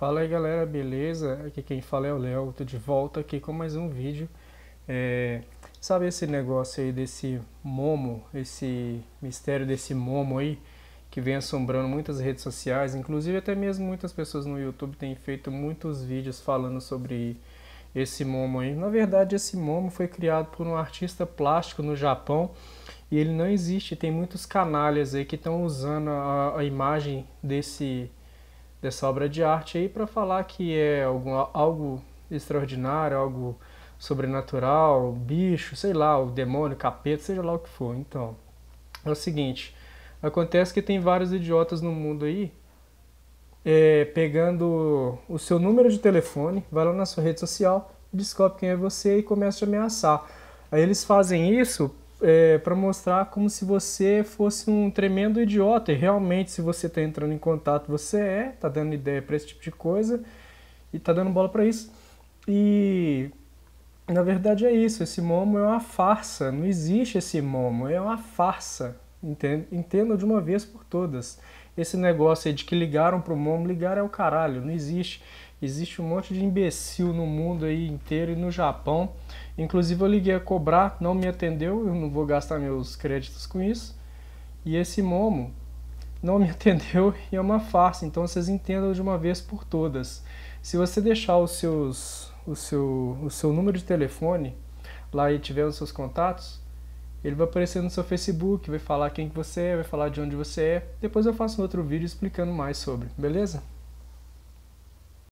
Fala aí galera, beleza? Aqui quem fala é o Léo, tô de volta aqui com mais um vídeo. É, sabe esse negócio aí desse Momo, esse mistério desse Momo aí, que vem assombrando muitas redes sociais, inclusive até mesmo muitas pessoas no YouTube têm feito muitos vídeos falando sobre esse Momo aí. Na verdade, esse Momo foi criado por um artista plástico no Japão e ele não existe. Tem muitos canalhas aí que estão usando a, a imagem desse dessa obra de arte aí para falar que é algum, algo extraordinário, algo sobrenatural, bicho, sei lá, o demônio, capeta, seja lá o que for. Então, é o seguinte, acontece que tem vários idiotas no mundo aí é, pegando o seu número de telefone, vai lá na sua rede social, descobre quem é você e começa a te ameaçar. Aí eles fazem isso é, para mostrar como se você fosse um tremendo idiota. E realmente, se você está entrando em contato, você é, tá dando ideia para esse tipo de coisa e tá dando bola para isso. E na verdade é isso, esse Momo é uma farsa, não existe esse Momo, é uma farsa. Entenda de uma vez por todas. Esse negócio aí de que ligaram para o Momo, ligar é o caralho, não existe. Existe um monte de imbecil no mundo aí inteiro e no Japão. Inclusive eu liguei a cobrar, não me atendeu, eu não vou gastar meus créditos com isso. E esse Momo não me atendeu e é uma farsa, então vocês entendam de uma vez por todas. Se você deixar os seus, o, seu, o seu número de telefone lá e tiver os seus contatos, ele vai aparecer no seu Facebook, vai falar quem que você é, vai falar de onde você é. Depois eu faço outro vídeo explicando mais sobre, beleza?